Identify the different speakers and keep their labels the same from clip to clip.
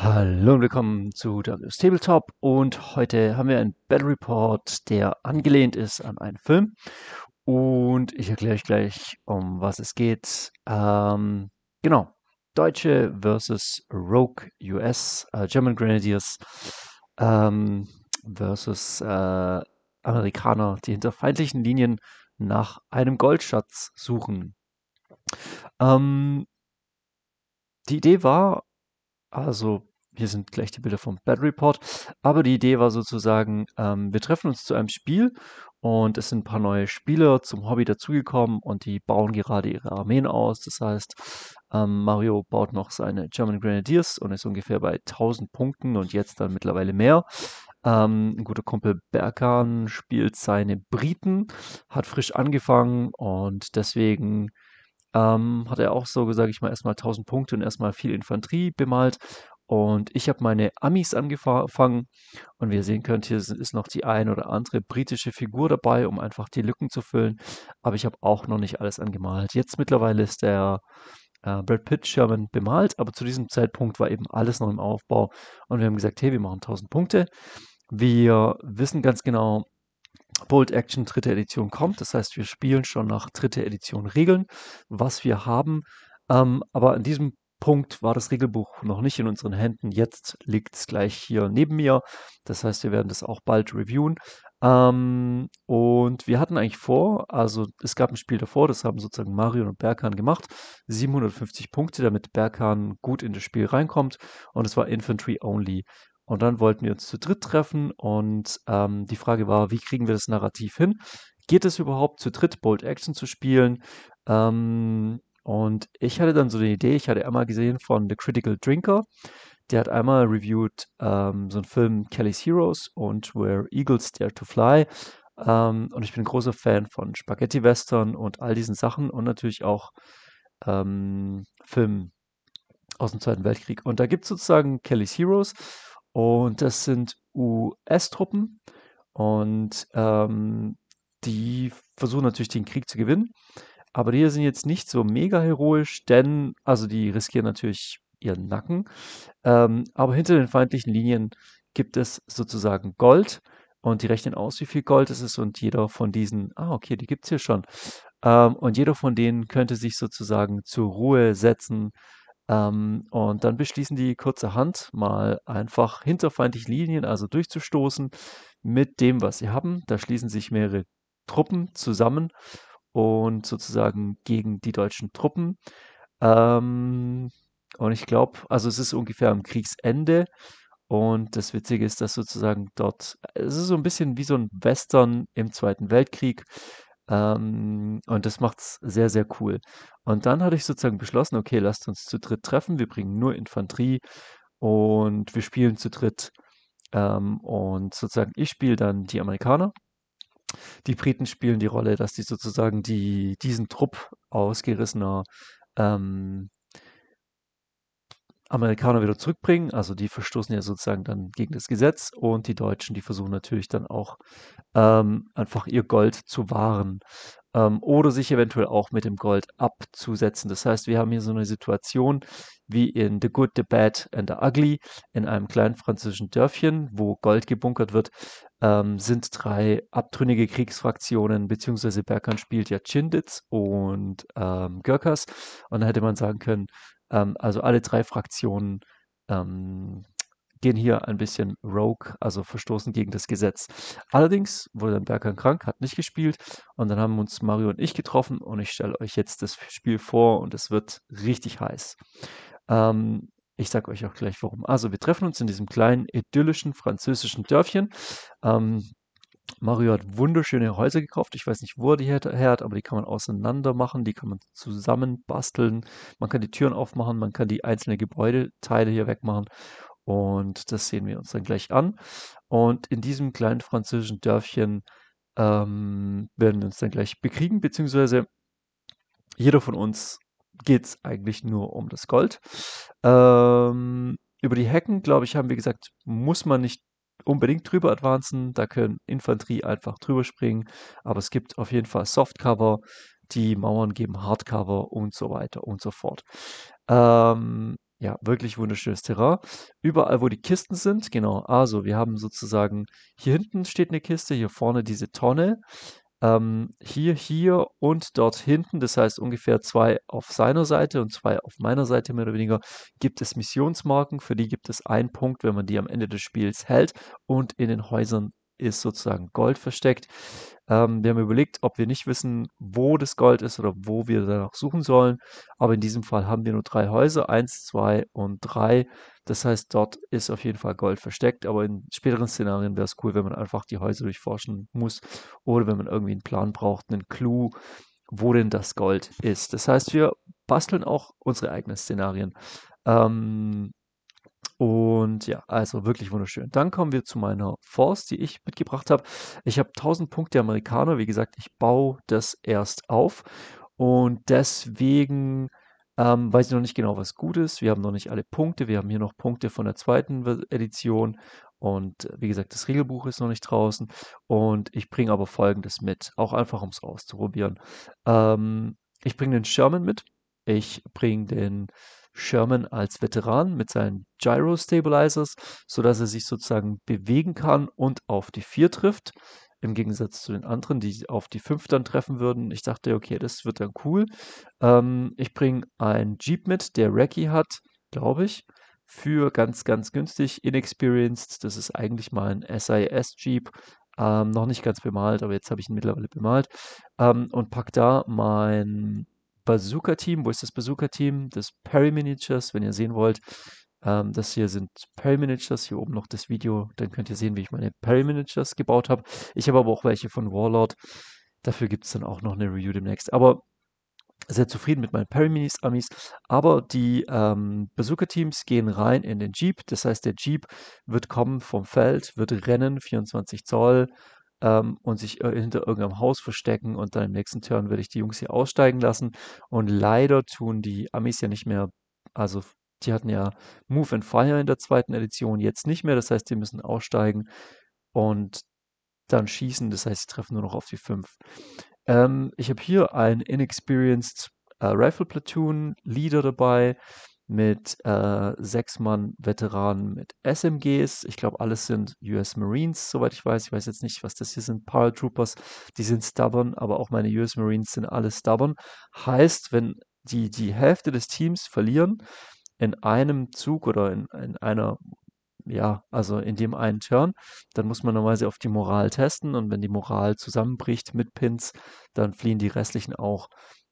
Speaker 1: Hallo und willkommen zu Darius Tabletop und heute haben wir einen Battle Report, der angelehnt ist an einen Film und ich erkläre euch gleich, um was es geht. Ähm, genau, Deutsche versus Rogue US, äh, German Grenadiers ähm, versus äh, Amerikaner, die hinter feindlichen Linien nach einem Goldschatz suchen. Ähm, die Idee war, also hier sind gleich die Bilder vom Battery Port. Aber die Idee war sozusagen, ähm, wir treffen uns zu einem Spiel und es sind ein paar neue Spieler zum Hobby dazugekommen und die bauen gerade ihre Armeen aus. Das heißt, ähm, Mario baut noch seine German Grenadiers und ist ungefähr bei 1000 Punkten und jetzt dann mittlerweile mehr. Ähm, ein guter Kumpel Berkan spielt seine Briten, hat frisch angefangen und deswegen ähm, hat er auch so, sage ich mal, erstmal 1000 Punkte und erstmal viel Infanterie bemalt. Und ich habe meine Amis angefangen und wie ihr sehen könnt, hier ist noch die ein oder andere britische Figur dabei, um einfach die Lücken zu füllen. Aber ich habe auch noch nicht alles angemalt. Jetzt mittlerweile ist der äh, Brad Pitt Sherman bemalt, aber zu diesem Zeitpunkt war eben alles noch im Aufbau und wir haben gesagt, hey, wir machen 1000 Punkte. Wir wissen ganz genau, Bold Action dritte Edition kommt, das heißt, wir spielen schon nach dritte Edition Regeln, was wir haben. Ähm, aber an diesem Punkt war das Regelbuch noch nicht in unseren Händen. Jetzt liegt es gleich hier neben mir. Das heißt, wir werden das auch bald reviewen. Ähm, und wir hatten eigentlich vor, also es gab ein Spiel davor, das haben sozusagen Marion und Berkan gemacht. 750 Punkte, damit Berkan gut in das Spiel reinkommt. Und es war Infantry Only. Und dann wollten wir uns zu dritt treffen und ähm, die Frage war, wie kriegen wir das Narrativ hin? Geht es überhaupt zu dritt Bold Action zu spielen? Ähm, und ich hatte dann so eine Idee, ich hatte einmal gesehen von The Critical Drinker, der hat einmal reviewed ähm, so einen Film Kelly's Heroes und Where Eagles Dare to Fly. Ähm, und ich bin ein großer Fan von Spaghetti-Western und all diesen Sachen und natürlich auch ähm, Filmen aus dem Zweiten Weltkrieg. Und da gibt es sozusagen Kelly's Heroes und das sind US-Truppen und ähm, die versuchen natürlich den Krieg zu gewinnen. Aber die sind jetzt nicht so mega heroisch, denn, also die riskieren natürlich ihren Nacken. Ähm, aber hinter den feindlichen Linien gibt es sozusagen Gold und die rechnen aus, wie viel Gold es ist und jeder von diesen, ah okay, die gibt es hier schon. Ähm, und jeder von denen könnte sich sozusagen zur Ruhe setzen. Ähm, und dann beschließen die kurzerhand mal einfach hinter feindlichen Linien, also durchzustoßen mit dem, was sie haben. Da schließen sich mehrere Truppen zusammen und sozusagen gegen die deutschen Truppen. Ähm, und ich glaube, also es ist ungefähr am Kriegsende. Und das Witzige ist, dass sozusagen dort, es ist so ein bisschen wie so ein Western im Zweiten Weltkrieg. Ähm, und das macht es sehr, sehr cool. Und dann hatte ich sozusagen beschlossen, okay, lasst uns zu dritt treffen. Wir bringen nur Infanterie und wir spielen zu dritt. Ähm, und sozusagen ich spiele dann die Amerikaner die Briten spielen die Rolle, dass die sozusagen die, diesen Trupp ausgerissener ähm, Amerikaner wieder zurückbringen. Also die verstoßen ja sozusagen dann gegen das Gesetz und die Deutschen, die versuchen natürlich dann auch ähm, einfach ihr Gold zu wahren ähm, oder sich eventuell auch mit dem Gold abzusetzen. Das heißt, wir haben hier so eine Situation wie in The Good, The Bad and The Ugly in einem kleinen französischen Dörfchen, wo Gold gebunkert wird. Ähm, sind drei abtrünnige Kriegsfraktionen, beziehungsweise Berkan spielt ja Chindits und ähm, Görkas. Und da hätte man sagen können, ähm, also alle drei Fraktionen ähm, gehen hier ein bisschen rogue, also verstoßen gegen das Gesetz. Allerdings wurde dann Berkan krank, hat nicht gespielt und dann haben uns Mario und ich getroffen und ich stelle euch jetzt das Spiel vor und es wird richtig heiß. Ähm, ich sage euch auch gleich warum. Also wir treffen uns in diesem kleinen idyllischen französischen Dörfchen. Ähm, Mario hat wunderschöne Häuser gekauft. Ich weiß nicht, wo er die her hat, aber die kann man auseinander machen, die kann man zusammen basteln. Man kann die Türen aufmachen, man kann die einzelnen Gebäudeteile hier wegmachen. Und das sehen wir uns dann gleich an. Und in diesem kleinen französischen Dörfchen ähm, werden wir uns dann gleich bekriegen, beziehungsweise jeder von uns geht es eigentlich nur um das Gold. Ähm, über die Hecken, glaube ich, haben wir gesagt, muss man nicht unbedingt drüber advancen, da können Infanterie einfach drüber springen, aber es gibt auf jeden Fall Softcover, die Mauern geben Hardcover und so weiter und so fort. Ähm, ja, wirklich wunderschönes Terrain. Überall, wo die Kisten sind, genau, also wir haben sozusagen, hier hinten steht eine Kiste, hier vorne diese Tonne ähm, hier, hier und dort hinten, das heißt ungefähr zwei auf seiner Seite und zwei auf meiner Seite mehr oder weniger, gibt es Missionsmarken, für die gibt es einen Punkt, wenn man die am Ende des Spiels hält und in den Häusern ist sozusagen Gold versteckt. Ähm, wir haben überlegt, ob wir nicht wissen, wo das Gold ist oder wo wir danach suchen sollen. Aber in diesem Fall haben wir nur drei Häuser, eins, zwei und drei. Das heißt, dort ist auf jeden Fall Gold versteckt. Aber in späteren Szenarien wäre es cool, wenn man einfach die Häuser durchforschen muss oder wenn man irgendwie einen Plan braucht, einen Clou, wo denn das Gold ist. Das heißt, wir basteln auch unsere eigenen Szenarien. Ähm, und ja, also wirklich wunderschön. Dann kommen wir zu meiner Force, die ich mitgebracht habe. Ich habe 1000 Punkte Amerikaner. Wie gesagt, ich baue das erst auf. Und deswegen ähm, weiß ich noch nicht genau, was gut ist. Wir haben noch nicht alle Punkte. Wir haben hier noch Punkte von der zweiten Edition. Und äh, wie gesagt, das Regelbuch ist noch nicht draußen. Und ich bringe aber Folgendes mit, auch einfach um es auszuprobieren. Ähm, ich bringe den Sherman mit. Ich bringe den Sherman als Veteran mit seinen Gyro Stabilizers, sodass er sich sozusagen bewegen kann und auf die 4 trifft. Im Gegensatz zu den anderen, die auf die 5 dann treffen würden. Ich dachte, okay, das wird dann cool. Ähm, ich bringe einen Jeep mit, der Racky hat, glaube ich, für ganz, ganz günstig. Inexperienced, das ist eigentlich mal ein SIS-Jeep, ähm, noch nicht ganz bemalt, aber jetzt habe ich ihn mittlerweile bemalt. Ähm, und pack da mein Bazooka-Team. Wo ist das Bazooka-Team? Das Perry Miniatures, wenn ihr sehen wollt. Ähm, das hier sind Perry Miniatures. Hier oben noch das Video. Dann könnt ihr sehen, wie ich meine Perry Miniatures gebaut habe. Ich habe aber auch welche von Warlord. Dafür gibt es dann auch noch eine Review demnächst. Aber sehr zufrieden mit meinen Perry-Minis-Amis. Aber die ähm, Bazooka-Teams gehen rein in den Jeep. Das heißt, der Jeep wird kommen vom Feld, wird rennen, 24 Zoll, ähm, und sich hinter irgendeinem Haus verstecken und dann im nächsten Turn werde ich die Jungs hier aussteigen lassen. Und leider tun die Amis ja nicht mehr, also die hatten ja Move and Fire in der zweiten Edition, jetzt nicht mehr. Das heißt, die müssen aussteigen und dann schießen. Das heißt, sie treffen nur noch auf die 5. Ähm, ich habe hier ein Inexperienced äh, Rifle Platoon Leader dabei mit äh, sechs Mann Veteranen mit SMGs. Ich glaube, alles sind US Marines, soweit ich weiß. Ich weiß jetzt nicht, was das hier sind. Paratroopers, die sind stubborn, aber auch meine US Marines sind alle stubborn. Heißt, wenn die die Hälfte des Teams verlieren, in einem Zug oder in, in einer ja, also in dem einen Turn, dann muss man normalerweise auf die Moral testen und wenn die Moral zusammenbricht mit Pins, dann fliehen die restlichen auch.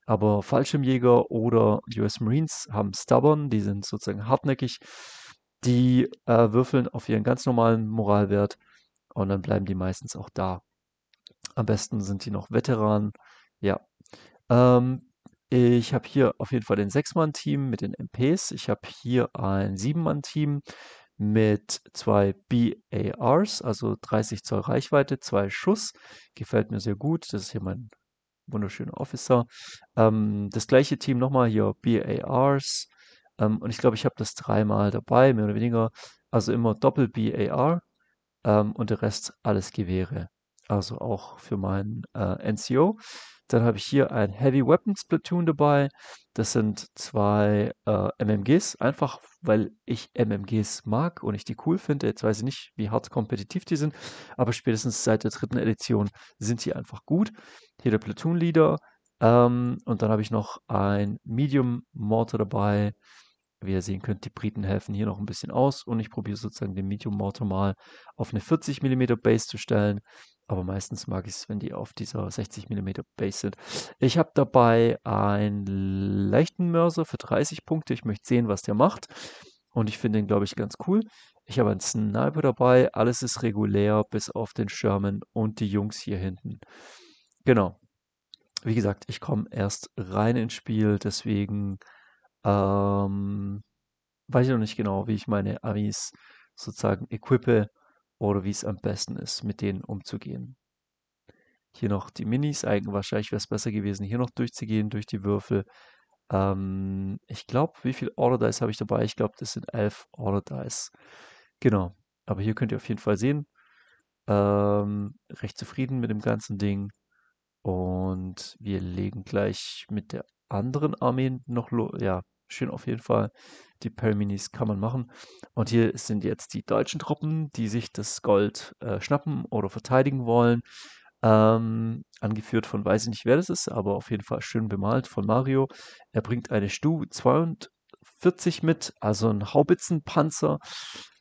Speaker 1: Aber Fallschirmjäger oder US Marines haben Stubborn, die sind sozusagen hartnäckig. Die äh, würfeln auf ihren ganz normalen Moralwert und dann bleiben die meistens auch da. Am besten sind die noch Veteranen. Ja. Ähm, ich habe hier auf jeden Fall den 6-Mann-Team mit den MPs. Ich habe hier ein 7-Mann-Team mit zwei BARs, also 30 Zoll Reichweite, zwei Schuss. Gefällt mir sehr gut. Das ist hier mein wunderschöne Officer. Ähm, das gleiche Team nochmal hier, BARs. Ähm, und ich glaube, ich habe das dreimal dabei, mehr oder weniger. Also immer Doppel-BAR ähm, und der Rest alles Gewehre also auch für meinen äh, NCO. Dann habe ich hier ein Heavy Weapons Platoon dabei. Das sind zwei äh, MMGs, einfach weil ich MMGs mag und ich die cool finde. Jetzt weiß ich nicht, wie hart kompetitiv die sind, aber spätestens seit der dritten Edition sind die einfach gut. Hier der Platoon Leader. Ähm, und dann habe ich noch ein Medium Mortar dabei. Wie ihr sehen könnt, die Briten helfen hier noch ein bisschen aus und ich probiere sozusagen den Medium Mortar mal auf eine 40 mm Base zu stellen. Aber meistens mag ich es, wenn die auf dieser 60 mm Base sind. Ich habe dabei einen leichten Mörser für 30 Punkte. Ich möchte sehen, was der macht. Und ich finde ihn, glaube ich, ganz cool. Ich habe einen Sniper dabei. Alles ist regulär, bis auf den Sherman und die Jungs hier hinten. Genau. Wie gesagt, ich komme erst rein ins Spiel. Deswegen ähm, weiß ich noch nicht genau, wie ich meine Amis sozusagen equippe oder wie es am besten ist, mit denen umzugehen. Hier noch die Minis, eigen wahrscheinlich wäre es besser gewesen, hier noch durchzugehen durch die Würfel. Ähm, ich glaube, wie viel Order Dice habe ich dabei? Ich glaube, das sind elf Order Dice. Genau. Aber hier könnt ihr auf jeden Fall sehen. Ähm, recht zufrieden mit dem ganzen Ding. Und wir legen gleich mit der anderen Armee noch los. Ja, schön auf jeden Fall. Die Perminis kann man machen. Und hier sind jetzt die deutschen Truppen, die sich das Gold äh, schnappen oder verteidigen wollen. Ähm, angeführt von, weiß ich nicht wer das ist, aber auf jeden Fall schön bemalt von Mario. Er bringt eine Stu 42 mit, also ein Haubitzenpanzer.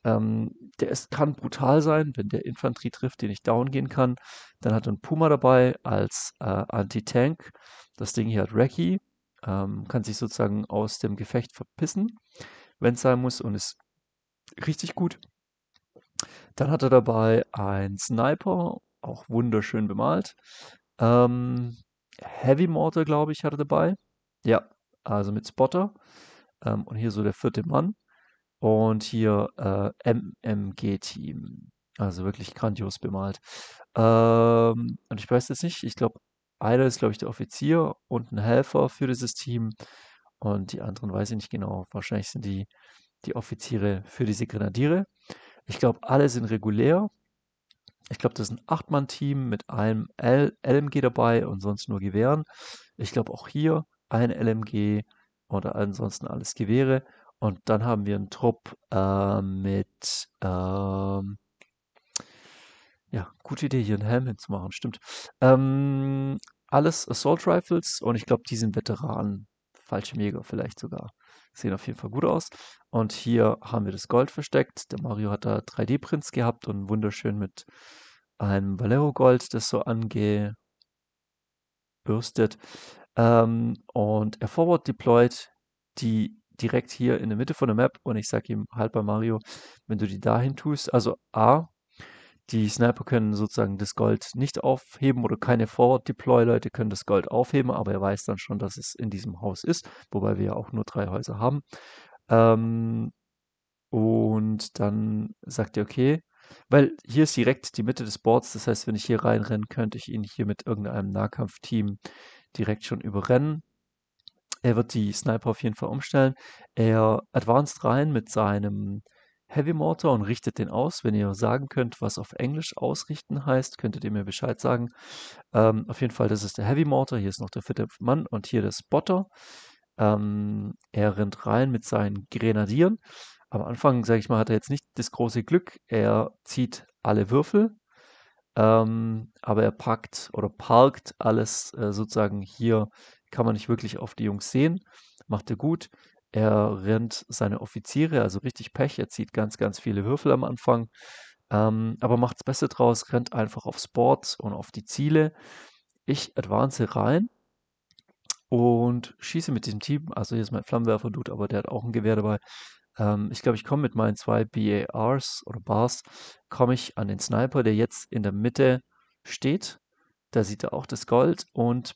Speaker 1: Ähm, der ist, kann brutal sein, wenn der Infanterie trifft, den nicht down gehen kann. Dann hat er einen Puma dabei als äh, Anti-Tank. Das Ding hier hat Reki, ähm, kann sich sozusagen aus dem Gefecht verpissen, wenn es sein muss und ist richtig gut. Dann hat er dabei einen Sniper, auch wunderschön bemalt. Ähm, Heavy Mortar, glaube ich, hat er dabei. Ja, also mit Spotter. Ähm, und hier so der vierte Mann. Und hier äh, MMG-Team. Also wirklich grandios bemalt. Ähm, und ich weiß jetzt nicht, ich glaube, einer ist, glaube ich, der Offizier und ein Helfer für dieses Team. Und die anderen weiß ich nicht genau. Wahrscheinlich sind die, die Offiziere für diese Grenadiere. Ich glaube, alle sind regulär. Ich glaube, das ist ein Acht-Mann-Team mit einem L LMG dabei und sonst nur Gewehren. Ich glaube, auch hier ein LMG oder ansonsten alles Gewehre. Und dann haben wir einen Trupp äh, mit ähm, ja, gute Idee, hier einen Helm hinzumachen, stimmt. Ähm, alles Assault Rifles und ich glaube, die sind Veteranen. Falsche Mega vielleicht sogar. Sehen auf jeden Fall gut aus. Und hier haben wir das Gold versteckt. Der Mario hat da 3D-Prints gehabt und wunderschön mit einem Valero Gold, das so angebürstet. Ähm, und er forward deployt die direkt hier in der Mitte von der Map und ich sage ihm halt bei Mario, wenn du die dahin tust, also A, die Sniper können sozusagen das Gold nicht aufheben oder keine Forward-Deploy-Leute können das Gold aufheben, aber er weiß dann schon, dass es in diesem Haus ist, wobei wir ja auch nur drei Häuser haben. Ähm, und dann sagt er, okay, weil hier ist direkt die Mitte des Boards, das heißt, wenn ich hier reinrennen, könnte ich ihn hier mit irgendeinem Nahkampfteam direkt schon überrennen. Er wird die Sniper auf jeden Fall umstellen. Er advanced rein mit seinem Heavy Mortar und richtet den aus. Wenn ihr sagen könnt, was auf Englisch ausrichten heißt, könntet ihr mir Bescheid sagen. Ähm, auf jeden Fall, das ist der Heavy Mortar, hier ist noch der vierte Mann und hier der Spotter. Ähm, er rennt rein mit seinen Grenadieren. Am Anfang, sage ich mal, hat er jetzt nicht das große Glück. Er zieht alle Würfel, ähm, aber er packt oder parkt alles äh, sozusagen hier. Kann man nicht wirklich auf die Jungs sehen. Macht er gut. Er rennt seine Offiziere, also richtig Pech. Er zieht ganz, ganz viele Würfel am Anfang. Ähm, aber macht das Beste draus, rennt einfach aufs Board und auf die Ziele. Ich advance rein und schieße mit diesem Team. Also hier ist mein Flammenwerfer-Dude, aber der hat auch ein Gewehr dabei. Ähm, ich glaube, ich komme mit meinen zwei BARs oder Bars, komme ich an den Sniper, der jetzt in der Mitte steht. Da sieht er auch das Gold und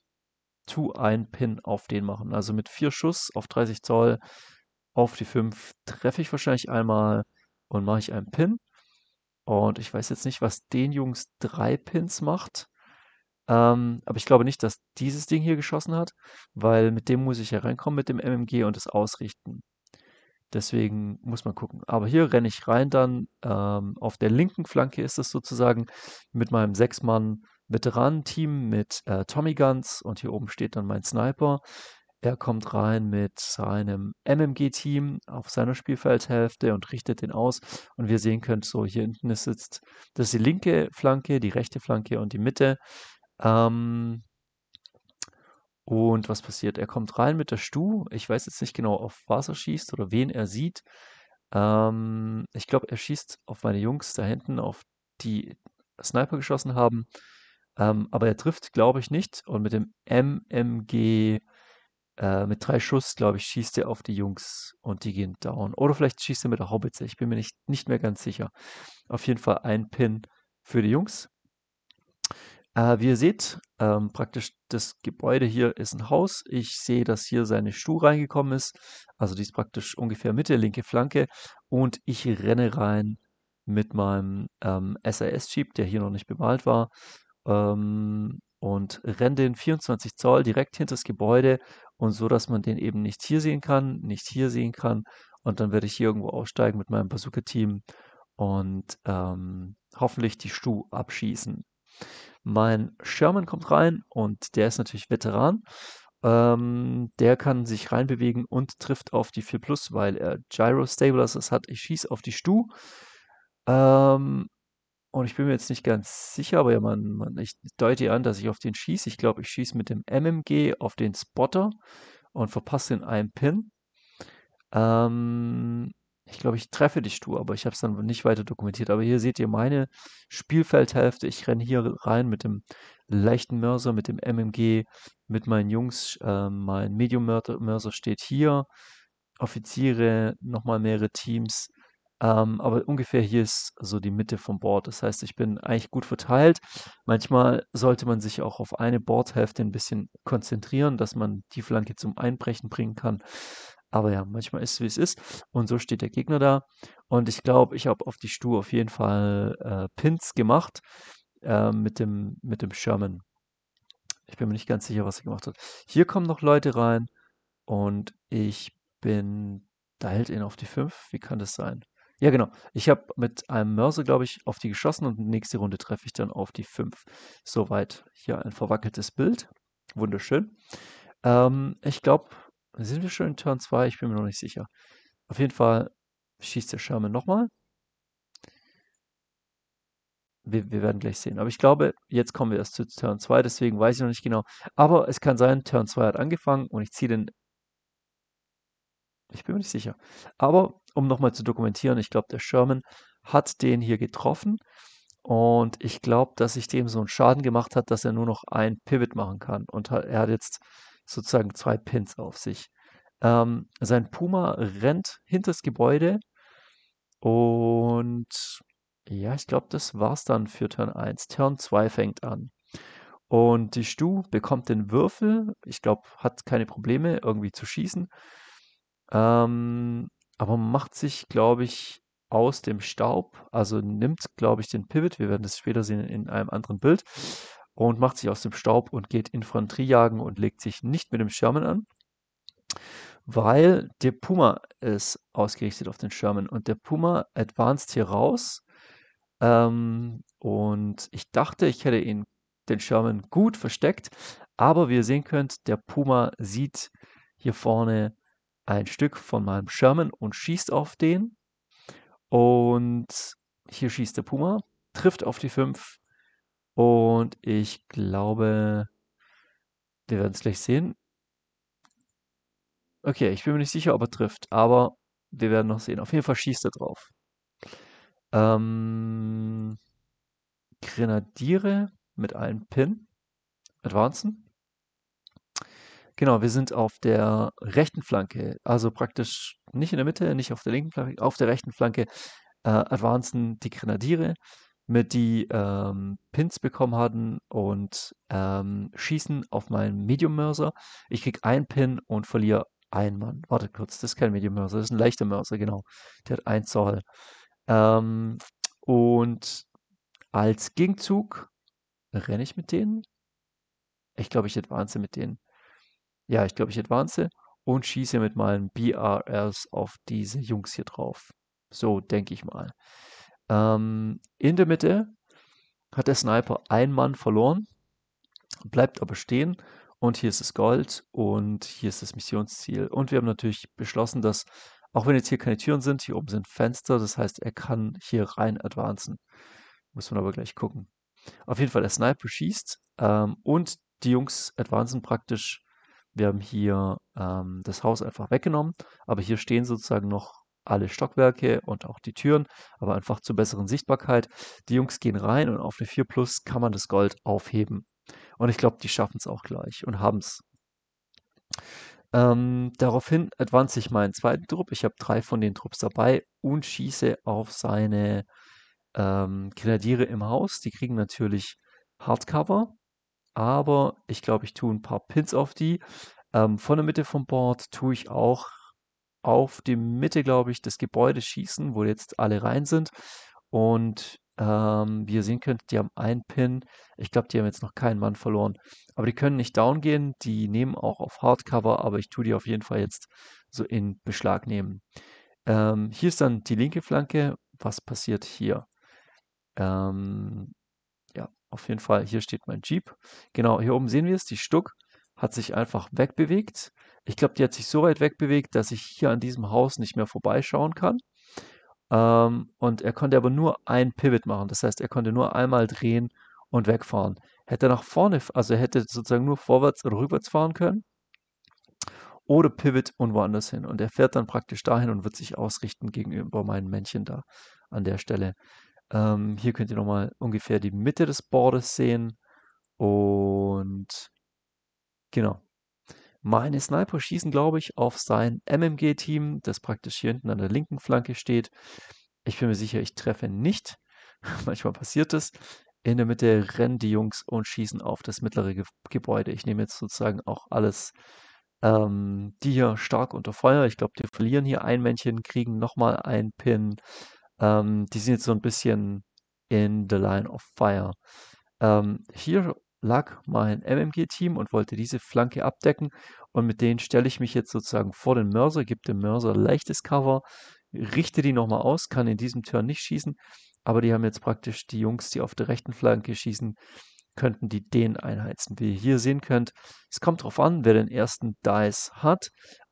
Speaker 1: to ein Pin auf den machen. Also mit vier Schuss auf 30 Zoll auf die 5 treffe ich wahrscheinlich einmal und mache ich einen Pin. Und ich weiß jetzt nicht, was den Jungs drei Pins macht. Ähm, aber ich glaube nicht, dass dieses Ding hier geschossen hat, weil mit dem muss ich ja reinkommen, mit dem MMG und es ausrichten. Deswegen muss man gucken. Aber hier renne ich rein dann. Ähm, auf der linken Flanke ist es sozusagen mit meinem Mann. Veteranenteam mit äh, Tommy Guns und hier oben steht dann mein Sniper. Er kommt rein mit seinem MMG-Team auf seiner Spielfeldhälfte und richtet den aus. Und wir sehen könnt, so hier hinten ist jetzt das ist die linke Flanke, die rechte Flanke und die Mitte. Ähm, und was passiert? Er kommt rein mit der Stu. Ich weiß jetzt nicht genau, auf was er schießt oder wen er sieht. Ähm, ich glaube, er schießt auf meine Jungs da hinten, auf die Sniper geschossen haben. Ähm, aber er trifft, glaube ich, nicht. Und mit dem MMG, äh, mit drei Schuss, glaube ich, schießt er auf die Jungs und die gehen down. Oder vielleicht schießt er mit der Hobbitze. Ich bin mir nicht, nicht mehr ganz sicher. Auf jeden Fall ein Pin für die Jungs. Äh, wie ihr seht, ähm, praktisch das Gebäude hier ist ein Haus. Ich sehe, dass hier seine Stuhl reingekommen ist. Also die ist praktisch ungefähr Mitte, linke Flanke. Und ich renne rein mit meinem ähm, SAS-Jeep, der hier noch nicht bemalt war, ähm, und renne den 24 Zoll direkt hinter das Gebäude und so, dass man den eben nicht hier sehen kann, nicht hier sehen kann. Und dann werde ich hier irgendwo aussteigen mit meinem Bazooka-Team und ähm, hoffentlich die Stu abschießen. Mein Sherman kommt rein und der ist natürlich Veteran. Ähm, der kann sich reinbewegen und trifft auf die 4 Plus, weil er Gyro Stabilizers hat. Ich schieße auf die Stu. Ähm, und ich bin mir jetzt nicht ganz sicher, aber ja, man, man, ich deute an, dass ich auf den schieße. Ich glaube, ich schieße mit dem MMG auf den Spotter und verpasse den einen Pin. Ähm, ich glaube, ich treffe dich, Tour, aber ich habe es dann nicht weiter dokumentiert. Aber hier seht ihr meine Spielfeldhälfte. Ich renne hier rein mit dem leichten Mörser, mit dem MMG, mit meinen Jungs. Äh, mein Medium-Mörser steht hier. Offiziere, nochmal mehrere Teams. Ähm, aber ungefähr hier ist so die Mitte vom Board. Das heißt, ich bin eigentlich gut verteilt. Manchmal sollte man sich auch auf eine Boardhälfte ein bisschen konzentrieren, dass man die Flanke zum Einbrechen bringen kann. Aber ja, manchmal ist es wie es ist. Und so steht der Gegner da. Und ich glaube, ich habe auf die Stu auf jeden Fall äh, Pins gemacht äh, mit, dem, mit dem Sherman. Ich bin mir nicht ganz sicher, was er gemacht hat. Hier kommen noch Leute rein und ich bin. Da hält ihn auf die 5. Wie kann das sein? Ja, genau. Ich habe mit einem Mörser, glaube ich, auf die geschossen und nächste Runde treffe ich dann auf die 5. Soweit hier ein verwackeltes Bild. Wunderschön. Ähm, ich glaube, sind wir schon in Turn 2? Ich bin mir noch nicht sicher. Auf jeden Fall schießt der Sherman nochmal. Wir, wir, werden gleich sehen. Aber ich glaube, jetzt kommen wir erst zu Turn 2, deswegen weiß ich noch nicht genau. Aber es kann sein, Turn 2 hat angefangen und ich ziehe den ich bin mir nicht sicher. Aber um nochmal zu dokumentieren, ich glaube, der Sherman hat den hier getroffen. Und ich glaube, dass sich dem so einen Schaden gemacht hat, dass er nur noch ein Pivot machen kann. Und er hat jetzt sozusagen zwei Pins auf sich. Ähm, sein Puma rennt hinter das Gebäude. Und ja, ich glaube, das war's dann für Turn 1. Turn 2 fängt an. Und die Stu bekommt den Würfel. Ich glaube, hat keine Probleme irgendwie zu schießen. Ähm, aber macht sich, glaube ich, aus dem Staub, also nimmt, glaube ich, den Pivot, wir werden das später sehen in einem anderen Bild, und macht sich aus dem Staub und geht Infanterie jagen und legt sich nicht mit dem Sherman an, weil der Puma ist ausgerichtet auf den Sherman und der Puma advanced hier raus. Ähm, und ich dachte, ich hätte ihn, den Sherman gut versteckt, aber wie ihr sehen könnt, der Puma sieht hier vorne ein Stück von meinem Sherman und schießt auf den. Und hier schießt der Puma, trifft auf die 5. Und ich glaube, wir werden es gleich sehen. Okay, ich bin mir nicht sicher, ob er trifft, aber wir werden noch sehen. Auf jeden Fall schießt er drauf. Ähm, Grenadiere mit einem Pin. Advancen. Genau, wir sind auf der rechten Flanke, also praktisch nicht in der Mitte, nicht auf der linken Flanke, auf der rechten Flanke äh, advancen die Grenadiere, mit die ähm, Pins bekommen hatten und ähm, schießen auf meinen Medium-Mörser. Ich krieg einen Pin und verliere einen Mann. Warte kurz, das ist kein Medium-Mörser, das ist ein leichter Mörser, genau. Der hat ein Zoll. Ähm, und als Gegenzug renne ich mit denen. Ich glaube, ich advance mit denen. Ja, ich glaube, ich advance und schieße mit meinen BRLs auf diese Jungs hier drauf. So denke ich mal. Ähm, in der Mitte hat der Sniper einen Mann verloren, bleibt aber stehen und hier ist das Gold und hier ist das Missionsziel. Und wir haben natürlich beschlossen, dass, auch wenn jetzt hier keine Türen sind, hier oben sind Fenster, das heißt, er kann hier rein advancen. Muss man aber gleich gucken. Auf jeden Fall, der Sniper schießt ähm, und die Jungs advancen praktisch wir haben hier ähm, das Haus einfach weggenommen, aber hier stehen sozusagen noch alle Stockwerke und auch die Türen, aber einfach zur besseren Sichtbarkeit. Die Jungs gehen rein und auf eine 4 Plus kann man das Gold aufheben. Und ich glaube, die schaffen es auch gleich und haben es. Ähm, daraufhin advance ich meinen zweiten Trupp. Ich habe drei von den Trupps dabei und schieße auf seine ähm, Grenadiere im Haus. Die kriegen natürlich Hardcover aber ich glaube, ich tue ein paar Pins auf die. Ähm, von der Mitte vom Board tue ich auch auf die Mitte, glaube ich, des Gebäudes schießen, wo jetzt alle rein sind. Und ähm, wie ihr sehen könnt, die haben einen Pin. Ich glaube, die haben jetzt noch keinen Mann verloren. Aber die können nicht down gehen. Die nehmen auch auf Hardcover, aber ich tue die auf jeden Fall jetzt so in Beschlag nehmen. Ähm, hier ist dann die linke Flanke. Was passiert hier? Ähm, auf jeden Fall, hier steht mein Jeep. Genau, hier oben sehen wir es, die Stuck hat sich einfach wegbewegt. Ich glaube, die hat sich so weit wegbewegt, dass ich hier an diesem Haus nicht mehr vorbeischauen kann. Ähm, und er konnte aber nur ein Pivot machen. Das heißt, er konnte nur einmal drehen und wegfahren. Hätte nach vorne, also er hätte sozusagen nur vorwärts oder rückwärts fahren können. Oder Pivot und woanders hin. Und er fährt dann praktisch dahin und wird sich ausrichten gegenüber meinem Männchen da an der Stelle. Ähm, hier könnt ihr nochmal ungefähr die Mitte des Boards sehen. Und genau. Meine Sniper schießen, glaube ich, auf sein MMG-Team, das praktisch hier hinten an der linken Flanke steht. Ich bin mir sicher, ich treffe nicht. Manchmal passiert es. In der Mitte rennen die Jungs und schießen auf das mittlere Ge Gebäude. Ich nehme jetzt sozusagen auch alles, ähm, die hier stark unter Feuer. Ich glaube, die verlieren hier ein Männchen, kriegen nochmal ein Pin. Ähm, die sind jetzt so ein bisschen in the line of fire. Ähm, hier lag mein MMG-Team und wollte diese Flanke abdecken und mit denen stelle ich mich jetzt sozusagen vor den Mörser, gebe dem Mörser leichtes Cover, richte die nochmal aus, kann in diesem Turn nicht schießen, aber die haben jetzt praktisch die Jungs, die auf der rechten Flanke schießen, könnten die den einheizen. Wie ihr hier sehen könnt, es kommt drauf an, wer den ersten Dice hat,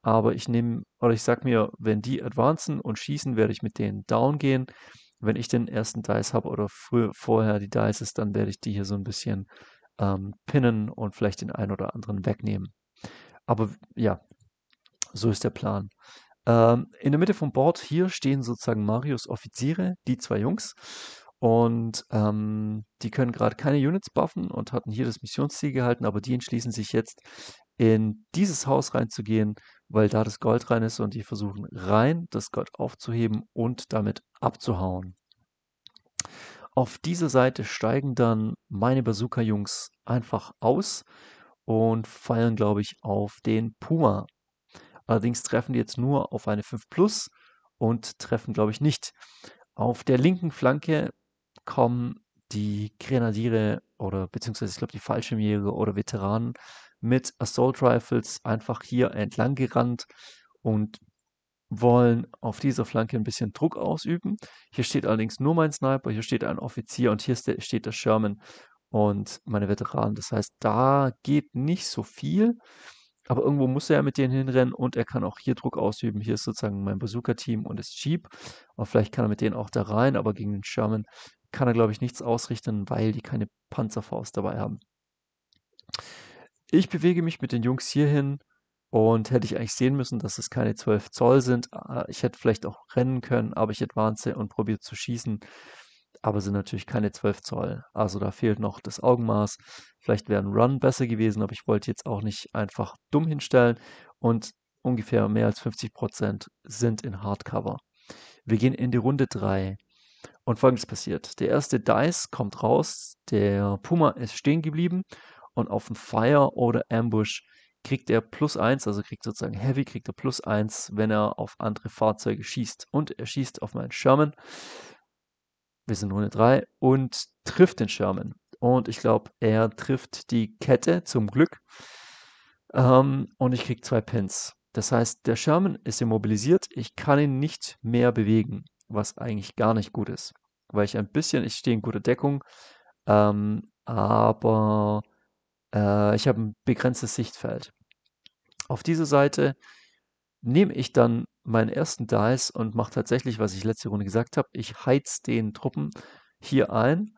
Speaker 1: aber ich nehme, oder ich sag mir, wenn die advancen und schießen, werde ich mit denen down gehen. Wenn ich den ersten Dice habe oder früher, vorher die Dices, dann werde ich die hier so ein bisschen ähm, pinnen und vielleicht den einen oder anderen wegnehmen. Aber ja, so ist der Plan. Ähm, in der Mitte vom Board hier stehen sozusagen Marius Offiziere, die zwei Jungs. Und ähm, die können gerade keine Units buffen und hatten hier das Missionsziel gehalten, aber die entschließen sich jetzt, in dieses Haus reinzugehen weil da das Gold rein ist und die versuchen rein das Gold aufzuheben und damit abzuhauen. Auf dieser Seite steigen dann meine Bazooka-Jungs einfach aus und feiern, glaube ich, auf den Puma. Allerdings treffen die jetzt nur auf eine 5 Plus und treffen, glaube ich, nicht. Auf der linken Flanke kommen die Grenadiere oder beziehungsweise ich glaube die Fallschirmjäger oder Veteranen mit Assault Rifles einfach hier entlang gerannt und wollen auf dieser Flanke ein bisschen Druck ausüben. Hier steht allerdings nur mein Sniper, hier steht ein Offizier und hier steht der Sherman und meine Veteranen. Das heißt, da geht nicht so viel, aber irgendwo muss er ja mit denen hinrennen und er kann auch hier Druck ausüben. Hier ist sozusagen mein Bazooka-Team und das Jeep und vielleicht kann er mit denen auch da rein, aber gegen den Sherman kann er, glaube ich, nichts ausrichten, weil die keine Panzerfaust dabei haben. Ich bewege mich mit den Jungs hierhin und hätte ich eigentlich sehen müssen, dass es keine 12 Zoll sind. Äh, ich hätte vielleicht auch rennen können, aber ich advance und probiere zu schießen. Aber sind natürlich keine 12 Zoll. Also da fehlt noch das Augenmaß. Vielleicht wäre ein Run besser gewesen, aber ich wollte jetzt auch nicht einfach dumm hinstellen. Und ungefähr mehr als 50% sind in Hardcover. Wir gehen in die Runde 3. Und folgendes passiert. Der erste Dice kommt raus, der Puma ist stehen geblieben und auf einen Fire oder Ambush kriegt er plus 1, also kriegt sozusagen Heavy, kriegt er plus 1, wenn er auf andere Fahrzeuge schießt. Und er schießt auf meinen Sherman. Wir sind nur 3 und trifft den Sherman. Und ich glaube, er trifft die Kette zum Glück. Ähm, und ich kriege zwei Pins. Das heißt, der Sherman ist immobilisiert. Ich kann ihn nicht mehr bewegen, was eigentlich gar nicht gut ist. Weil ich ein bisschen, ich stehe in guter Deckung, ähm, aber äh, ich habe ein begrenztes Sichtfeld. Auf diese Seite nehme ich dann meinen ersten Dice und mache tatsächlich, was ich letzte Runde gesagt habe, ich heiz den Truppen hier ein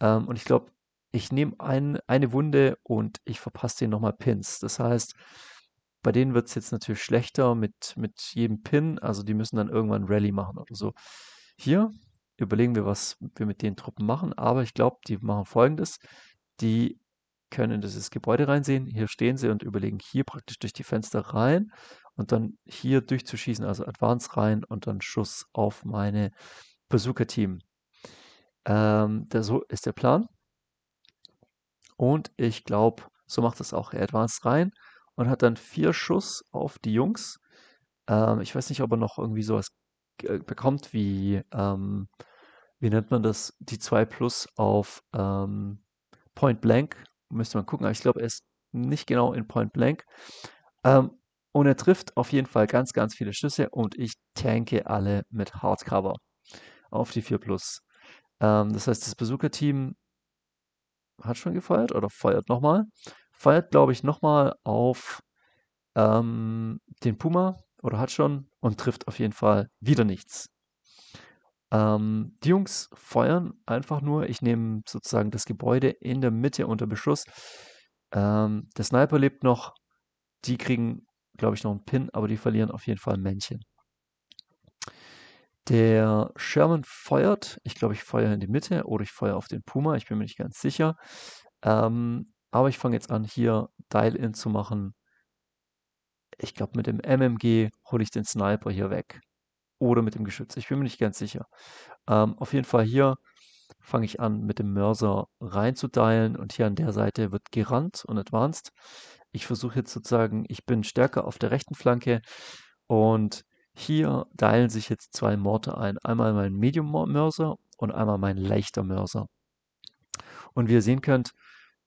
Speaker 1: ähm, und ich glaube, ich nehme ein, eine Wunde und ich verpasse den nochmal Pins. Das heißt, bei denen wird es jetzt natürlich schlechter mit, mit jedem Pin, also die müssen dann irgendwann Rally machen oder so. Hier überlegen wir, was wir mit den Truppen machen, aber ich glaube, die machen folgendes. Die können in dieses Gebäude reinsehen. Hier stehen sie und überlegen, hier praktisch durch die Fenster rein und dann hier durchzuschießen, also Advance rein und dann Schuss auf meine Bazooka-Team. Ähm, der, so ist der Plan. Und ich glaube, so macht das auch. Er advanced rein und hat dann vier Schuss auf die Jungs. Ähm, ich weiß nicht, ob er noch irgendwie sowas äh, bekommt wie, ähm, wie nennt man das, die 2 plus auf ähm, Point Blank müsste man gucken, aber ich glaube, er ist nicht genau in Point Blank. Ähm, und er trifft auf jeden Fall ganz, ganz viele Schüsse und ich tanke alle mit Hardcover auf die 4 Plus. Ähm, das heißt, das Besucherteam hat schon gefeuert oder feuert nochmal. Feuert, glaube ich, nochmal auf ähm, den Puma oder hat schon und trifft auf jeden Fall wieder nichts. Ähm, die Jungs feuern einfach nur. Ich nehme sozusagen das Gebäude in der Mitte unter Beschuss. Ähm, der Sniper lebt noch. Die kriegen, glaube ich, noch einen Pin, aber die verlieren auf jeden Fall ein Männchen. Der Sherman feuert. Ich glaube, ich feuere in die Mitte oder ich feuere auf den Puma. Ich bin mir nicht ganz sicher. Ähm, aber ich fange jetzt an, hier Dial-In zu machen. Ich glaube, mit dem MMG hole ich den Sniper hier weg oder mit dem Geschütz. Ich bin mir nicht ganz sicher. Ähm, auf jeden Fall hier fange ich an, mit dem Mörser reinzudeilen und hier an der Seite wird gerannt und advanced. Ich versuche jetzt sozusagen, ich bin stärker auf der rechten Flanke und hier teilen sich jetzt zwei Morte ein. Einmal mein Medium-Mörser und einmal mein leichter Mörser. Und wie ihr sehen könnt,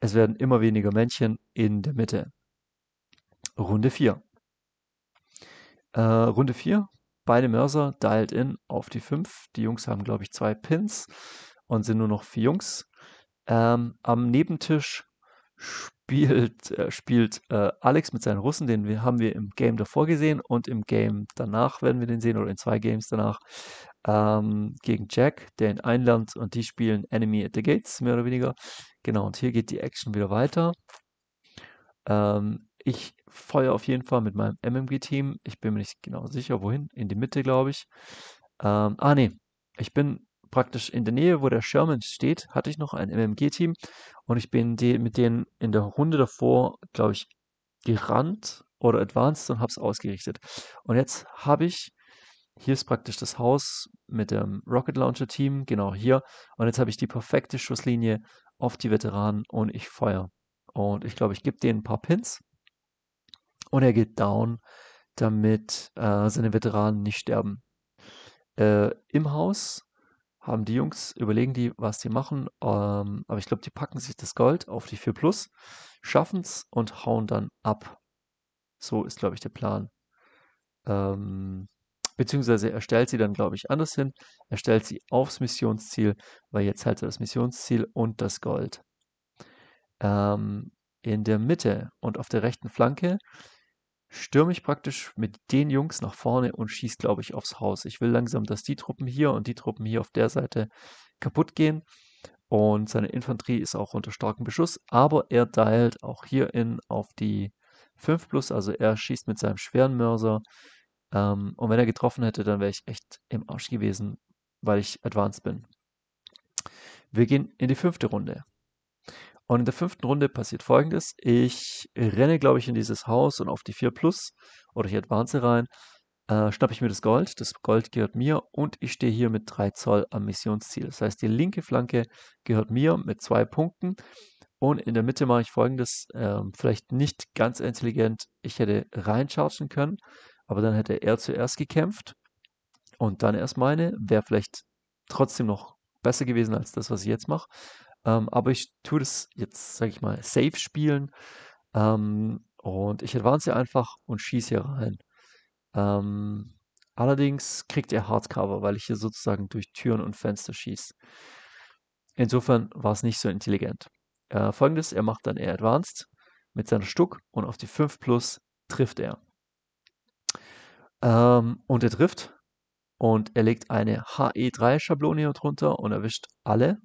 Speaker 1: es werden immer weniger Männchen in der Mitte. Runde 4. Äh, Runde 4 beide Mörser dialed in auf die 5. Die Jungs haben, glaube ich, zwei Pins und sind nur noch vier Jungs. Ähm, am Nebentisch spielt, äh, spielt äh, Alex mit seinen Russen, den wir, haben wir im Game davor gesehen und im Game danach werden wir den sehen oder in zwei Games danach ähm, gegen Jack, der in Einland und die spielen Enemy at the Gates, mehr oder weniger. Genau, und hier geht die Action wieder weiter. Ähm, ich feuere auf jeden Fall mit meinem MMG-Team. Ich bin mir nicht genau sicher, wohin. In die Mitte, glaube ich. Ähm, ah, nee. Ich bin praktisch in der Nähe, wo der Sherman steht, hatte ich noch ein MMG-Team. Und ich bin die, mit denen in der Runde davor, glaube ich, gerannt oder advanced und habe es ausgerichtet. Und jetzt habe ich, hier ist praktisch das Haus mit dem Rocket Launcher Team, genau hier. Und jetzt habe ich die perfekte Schusslinie auf die Veteranen und ich feuere. Und ich glaube, ich gebe denen ein paar Pins und er geht down, damit äh, seine Veteranen nicht sterben. Äh, Im Haus haben die Jungs, überlegen die, was die machen, ähm, aber ich glaube, die packen sich das Gold auf die 4 Plus, schaffen es und hauen dann ab. So ist, glaube ich, der Plan. Ähm, beziehungsweise er stellt sie dann, glaube ich, anders hin. Er stellt sie aufs Missionsziel, weil jetzt hält er das Missionsziel und das Gold. Ähm, in der Mitte und auf der rechten Flanke stürme ich praktisch mit den Jungs nach vorne und schieße, glaube ich, aufs Haus. Ich will langsam, dass die Truppen hier und die Truppen hier auf der Seite kaputt gehen. Und seine Infanterie ist auch unter starkem Beschuss, aber er teilt auch hierin auf die 5 plus, also er schießt mit seinem schweren Mörser. Ähm, und wenn er getroffen hätte, dann wäre ich echt im Arsch gewesen, weil ich advanced bin. Wir gehen in die fünfte Runde. Und in der fünften Runde passiert folgendes. Ich renne, glaube ich, in dieses Haus und auf die 4 Plus oder hier Advance rein, äh, schnappe ich mir das Gold. Das Gold gehört mir und ich stehe hier mit 3 Zoll am Missionsziel. Das heißt, die linke Flanke gehört mir mit zwei Punkten. Und in der Mitte mache ich folgendes, äh, vielleicht nicht ganz intelligent. Ich hätte reinchargen können, aber dann hätte er zuerst gekämpft und dann erst meine. Wäre vielleicht trotzdem noch besser gewesen als das, was ich jetzt mache. Ähm, aber ich tue das jetzt, sage ich mal, safe spielen. Ähm, und ich advance hier einfach und schieße hier rein. Ähm, allerdings kriegt er Hardcover, weil ich hier sozusagen durch Türen und Fenster schieße. Insofern war es nicht so intelligent. Äh, Folgendes, er macht dann eher Advanced mit seinem Stuck und auf die 5 Plus trifft er. Ähm, und er trifft und er legt eine HE3-Schablone hier drunter und erwischt alle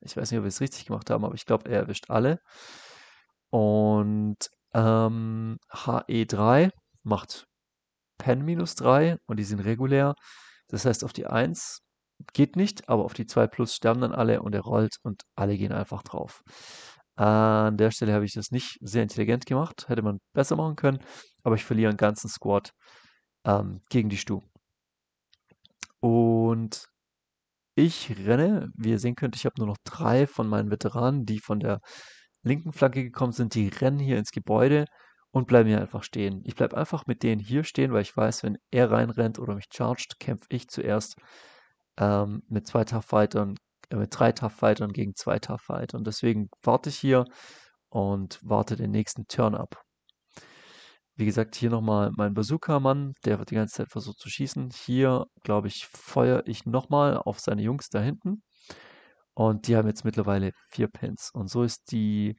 Speaker 1: ich weiß nicht, ob wir es richtig gemacht haben, aber ich glaube, er erwischt alle. Und ähm, HE3 macht Pen minus 3 und die sind regulär. Das heißt, auf die 1 geht nicht, aber auf die 2 plus sterben dann alle und er rollt und alle gehen einfach drauf. An der Stelle habe ich das nicht sehr intelligent gemacht, hätte man besser machen können, aber ich verliere einen ganzen Squad ähm, gegen die Stu. Und ich renne, wie ihr sehen könnt, ich habe nur noch drei von meinen Veteranen, die von der linken Flanke gekommen sind, die rennen hier ins Gebäude und bleiben hier einfach stehen. Ich bleibe einfach mit denen hier stehen, weil ich weiß, wenn er reinrennt oder mich charged, kämpfe ich zuerst ähm, mit zwei Tough-Fightern, äh, mit drei Tough-Fightern gegen zwei Tough-Fightern. Deswegen warte ich hier und warte den nächsten Turn ab. Wie gesagt, hier nochmal mein Bazooka-Mann, der wird die ganze Zeit versucht zu schießen. Hier, glaube ich, feuere ich nochmal auf seine Jungs da hinten. Und die haben jetzt mittlerweile vier Pins. Und so ist die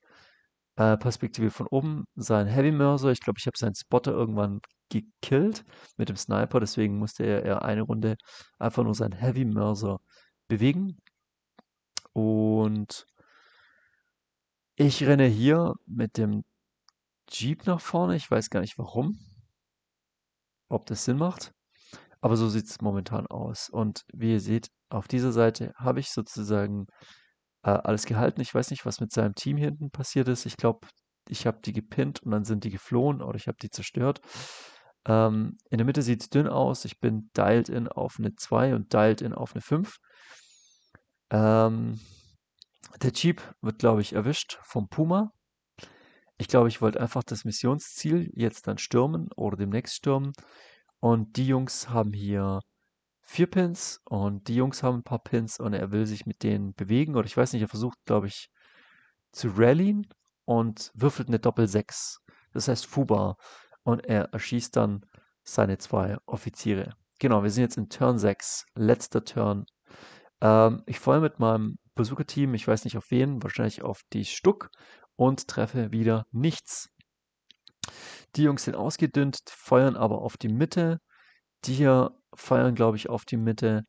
Speaker 1: äh, Perspektive von oben. Sein Heavy Mörser, ich glaube, ich habe seinen Spotter irgendwann gekillt mit dem Sniper. Deswegen musste er, er eine Runde einfach nur seinen Heavy Mörser bewegen. Und ich renne hier mit dem Jeep nach vorne. Ich weiß gar nicht warum. Ob das Sinn macht. Aber so sieht es momentan aus. Und wie ihr seht, auf dieser Seite habe ich sozusagen äh, alles gehalten. Ich weiß nicht, was mit seinem Team hinten passiert ist. Ich glaube, ich habe die gepinnt und dann sind die geflohen oder ich habe die zerstört. Ähm, in der Mitte sieht es dünn aus. Ich bin dialed in auf eine 2 und dialed in auf eine 5. Ähm, der Jeep wird, glaube ich, erwischt vom Puma. Ich glaube, ich wollte einfach das Missionsziel jetzt dann stürmen oder demnächst stürmen. Und die Jungs haben hier vier Pins und die Jungs haben ein paar Pins und er will sich mit denen bewegen. Oder ich weiß nicht, er versucht, glaube ich, zu rallyen und würfelt eine Doppel-6. Das heißt Fuba. Und er erschießt dann seine zwei Offiziere. Genau, wir sind jetzt in Turn 6, letzter Turn. Ähm, ich feuere mit meinem Besucherteam, ich weiß nicht auf wen, wahrscheinlich auf die Stuck und treffe wieder nichts. Die Jungs sind ausgedünnt, feuern aber auf die Mitte. Die hier feuern, glaube ich, auf die Mitte.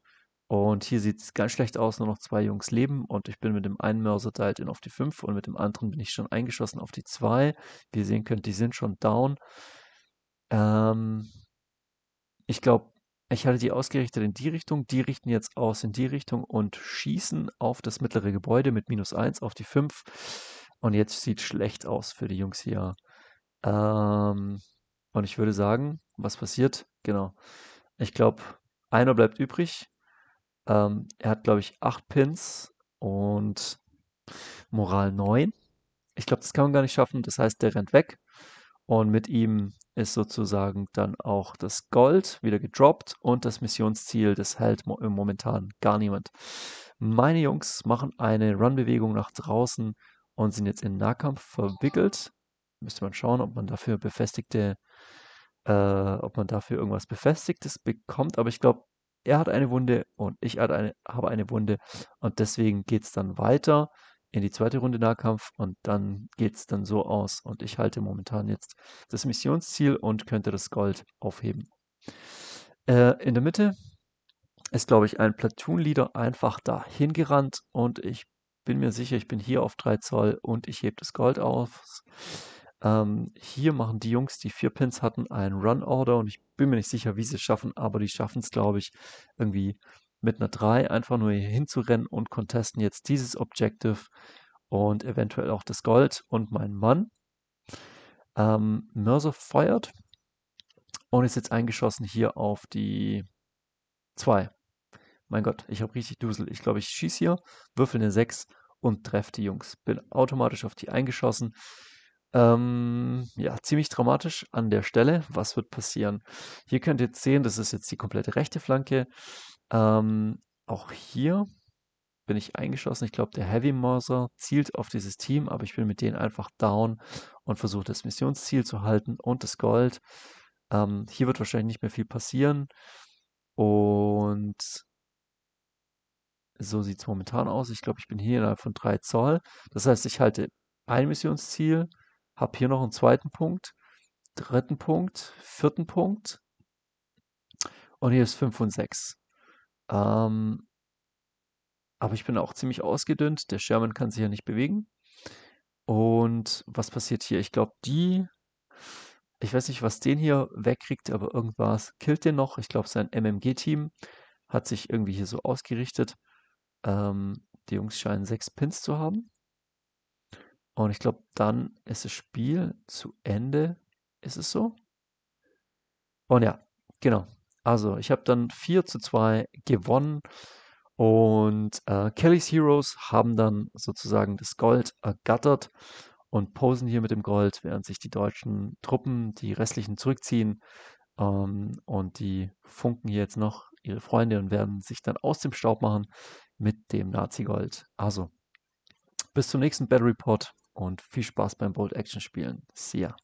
Speaker 1: Und hier sieht es ganz schlecht aus, nur noch zwei Jungs leben und ich bin mit dem einen Mörser teilt halt in auf die 5 und mit dem anderen bin ich schon eingeschossen auf die 2. Wie ihr sehen könnt, die sind schon down. Ähm, ich glaube, ich hatte die ausgerichtet in die Richtung, die richten jetzt aus in die Richtung und schießen auf das mittlere Gebäude mit minus 1 auf die 5. Und jetzt sieht es schlecht aus für die Jungs hier. Ähm, und ich würde sagen, was passiert? Genau. Ich glaube, einer bleibt übrig. Ähm, er hat, glaube ich, acht Pins und Moral neun. Ich glaube, das kann man gar nicht schaffen. Das heißt, der rennt weg. Und mit ihm ist sozusagen dann auch das Gold wieder gedroppt und das Missionsziel, das hält mo momentan gar niemand. Meine Jungs machen eine Run-Bewegung nach draußen und sind jetzt in Nahkampf verwickelt. Müsste man schauen, ob man dafür befestigte, äh, ob man dafür irgendwas Befestigtes bekommt. Aber ich glaube, er hat eine Wunde und ich eine, habe eine Wunde. Und deswegen geht es dann weiter in die zweite Runde Nahkampf und dann geht es dann so aus. Und ich halte momentan jetzt das Missionsziel und könnte das Gold aufheben. Äh, in der Mitte ist, glaube ich, ein Platoon-Leader einfach dahin gerannt und ich bin mir sicher, ich bin hier auf 3 Zoll und ich hebe das Gold auf. Ähm, hier machen die Jungs, die vier Pins hatten, einen Run-Order und ich bin mir nicht sicher, wie sie es schaffen, aber die schaffen es, glaube ich, irgendwie mit einer 3 einfach nur hier hinzurennen und contesten jetzt dieses Objective und eventuell auch das Gold und mein Mann. Ähm, Mörser feuert und ist jetzt eingeschossen hier auf die 2. Mein Gott, ich habe richtig Dusel. Ich glaube, ich schieße hier, würfel eine 6 und treffe die Jungs. Bin automatisch auf die eingeschossen. Ähm, ja, ziemlich dramatisch an der Stelle. Was wird passieren? Hier könnt ihr jetzt sehen, das ist jetzt die komplette rechte Flanke. Ähm, auch hier bin ich eingeschossen. Ich glaube, der Heavy Mauser zielt auf dieses Team, aber ich bin mit denen einfach down und versuche das Missionsziel zu halten und das Gold. Ähm, hier wird wahrscheinlich nicht mehr viel passieren. Und so sieht es momentan aus. Ich glaube, ich bin hier innerhalb von 3 Zoll. Das heißt, ich halte ein Missionsziel, habe hier noch einen zweiten Punkt, dritten Punkt, vierten Punkt. Und hier ist 5 und 6. Ähm, aber ich bin auch ziemlich ausgedünnt. Der Sherman kann sich ja nicht bewegen. Und was passiert hier? Ich glaube, die. Ich weiß nicht, was den hier wegkriegt, aber irgendwas killt den noch. Ich glaube, sein MMG-Team hat sich irgendwie hier so ausgerichtet. Ähm, die Jungs scheinen sechs Pins zu haben. Und ich glaube, dann ist das Spiel zu Ende. Ist es so? Und ja, genau. Also, ich habe dann 4 zu 2 gewonnen. Und äh, Kelly's Heroes haben dann sozusagen das Gold ergattert und posen hier mit dem Gold, während sich die deutschen Truppen, die restlichen, zurückziehen. Ähm, und die funken hier jetzt noch ihre Freunde und werden sich dann aus dem Staub machen mit dem Nazi-Gold. Also, bis zum nächsten Battle Report und viel Spaß beim Bold Action Spielen. See ya.